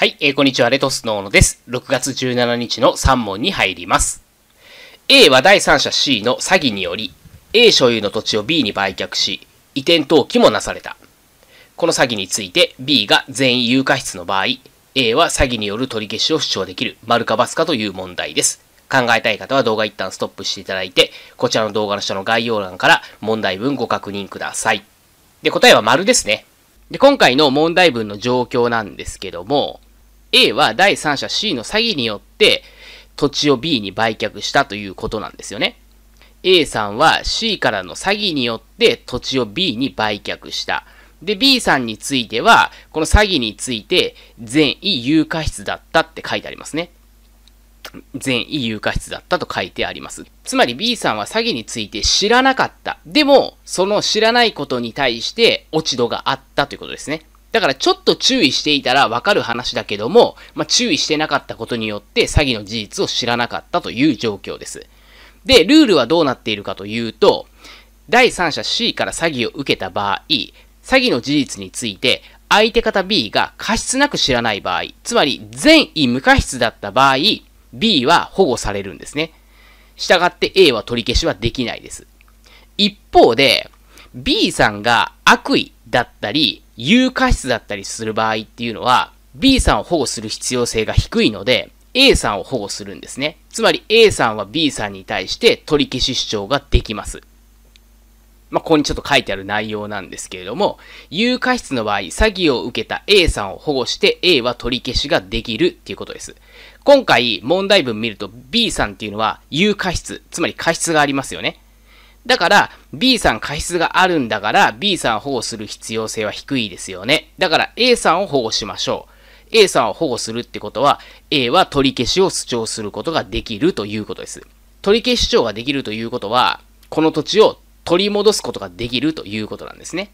はい、えー、こんにちは、レトスノーノです。6月17日の3問に入ります。A は第三者 C の詐欺により、A 所有の土地を B に売却し、移転登記もなされた。この詐欺について B が全員有価質の場合、A は詐欺による取り消しを主張できる、丸か×かという問題です。考えたい方は動画一旦ストップしていただいて、こちらの動画の下の概要欄から問題文ご確認ください。で、答えは丸ですね。で、今回の問題文の状況なんですけども、A は第三者 C の詐欺によって土地を B に売却したということなんですよね。A さんは C からの詐欺によって土地を B に売却した。で、B さんについては、この詐欺について善意有価室だったって書いてありますね。善意有価室だったと書いてあります。つまり B さんは詐欺について知らなかった。でも、その知らないことに対して落ち度があったということですね。だからちょっと注意していたらわかる話だけども、まあ、注意してなかったことによって詐欺の事実を知らなかったという状況です。で、ルールはどうなっているかというと、第三者 C から詐欺を受けた場合、詐欺の事実について相手方 B が過失なく知らない場合、つまり善意無過失だった場合、B は保護されるんですね。従って A は取り消しはできないです。一方で、B さんが悪意だったり、有過失だったりする場合っていうのは、B さんを保護する必要性が低いので、A さんを保護するんですね。つまり A さんは B さんに対して取り消し主張ができます。まあ、ここにちょっと書いてある内容なんですけれども、有過失の場合、詐欺を受けた A さんを保護して A は取り消しができるっていうことです。今回問題文見ると B さんっていうのは有過失、つまり過失がありますよね。だから、B さん過失があるんだから、B さんを保護する必要性は低いですよね。だから、A さんを保護しましょう。A さんを保護するってことは、A は取り消しを主張することができるということです。取り消し主張ができるということは、この土地を取り戻すことができるということなんですね。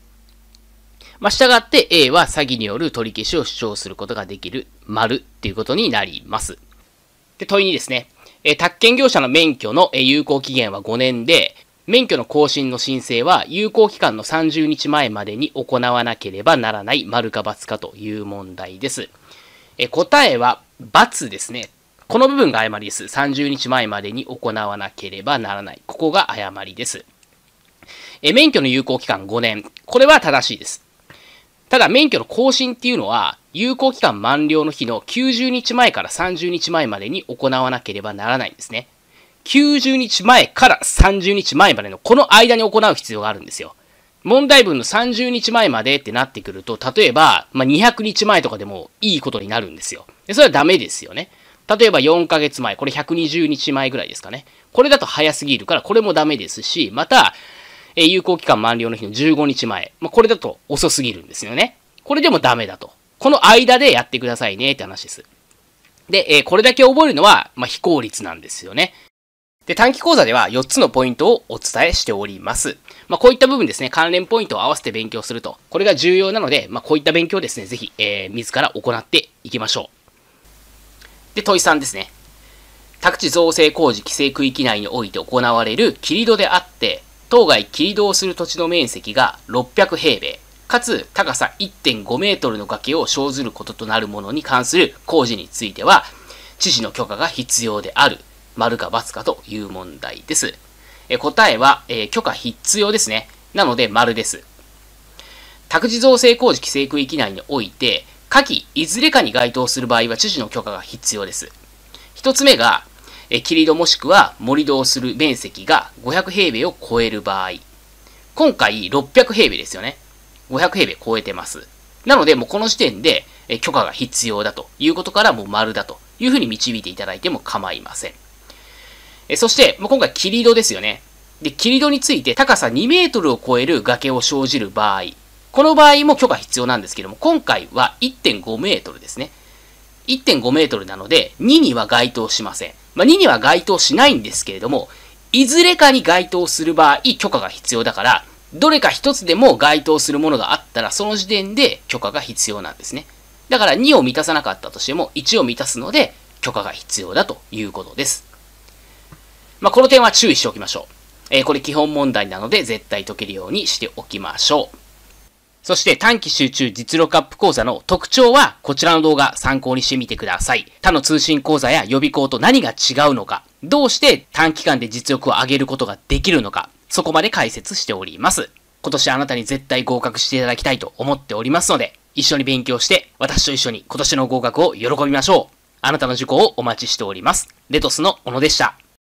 まあ、従って A は詐欺による取り消しを主張することができる、丸っていうことになります。で、問いにですね、え宅建業者の免許の有効期限は5年で、免許の更新の申請は有効期間の30日前までに行わなければならない丸か×かという問題です。え答えは×ですね。この部分が誤りです。30日前までに行わなければならない。ここが誤りです。え免許の有効期間5年。これは正しいです。ただ、免許の更新っていうのは、有効期間満了の日の90日前から30日前までに行わなければならないんですね。90日前から30日前までのこの間に行う必要があるんですよ。問題文の30日前までってなってくると、例えば、まあ、200日前とかでもいいことになるんですよ。でそれはダメですよね。例えば4ヶ月前、これ120日前ぐらいですかね。これだと早すぎるから、これもダメですし、また、え有効期間満了の日の15日前。まあ、これだと遅すぎるんですよね。これでもダメだと。この間でやってくださいねって話です。で、えこれだけ覚えるのは、まあ、非効率なんですよね。で、短期講座では4つのポイントをお伝えしております。まあ、こういった部分ですね、関連ポイントを合わせて勉強すると、これが重要なので、まあ、こういった勉強をですね、ぜひ、えー、自ら行っていきましょう。で、問い3ですね。宅地造成工事規制区域内において行われる切り戸であって、当該切り戸をする土地の面積が600平米、かつ高さ1.5メートルの崖を生ずることとなるものに関する工事については、知事の許可が必要である。丸か×かという問題です。え答えは、え許可必要ですね。なので、丸です。宅地造成工事規制区域内において、下記いずれかに該当する場合は知事の許可が必要です。一つ目が、え切り戸もしくは盛り戸をする面積が500平米を超える場合。今回600平米ですよね。500平米超えてます。なので、もうこの時点で許可が必要だということから、もう丸だというふうに導いていただいても構いません。えそして、まあ、今回、切り戸ですよね。で、切り戸について高さ2メートルを超える崖を生じる場合、この場合も許可必要なんですけども、今回は1.5メートルですね。1.5メートルなので、2には該当しません。まあ、2には該当しないんですけれども、いずれかに該当する場合、許可が必要だから、どれか一つでも該当するものがあったら、その時点で許可が必要なんですね。だから2を満たさなかったとしても、1を満たすので、許可が必要だということです。まあ、この点は注意しておきましょう。えー、これ基本問題なので絶対解けるようにしておきましょう。そして短期集中実力アップ講座の特徴はこちらの動画参考にしてみてください。他の通信講座や予備校と何が違うのか、どうして短期間で実力を上げることができるのか、そこまで解説しております。今年あなたに絶対合格していただきたいと思っておりますので、一緒に勉強して、私と一緒に今年の合格を喜びましょう。あなたの受講をお待ちしております。レトスの小野でした。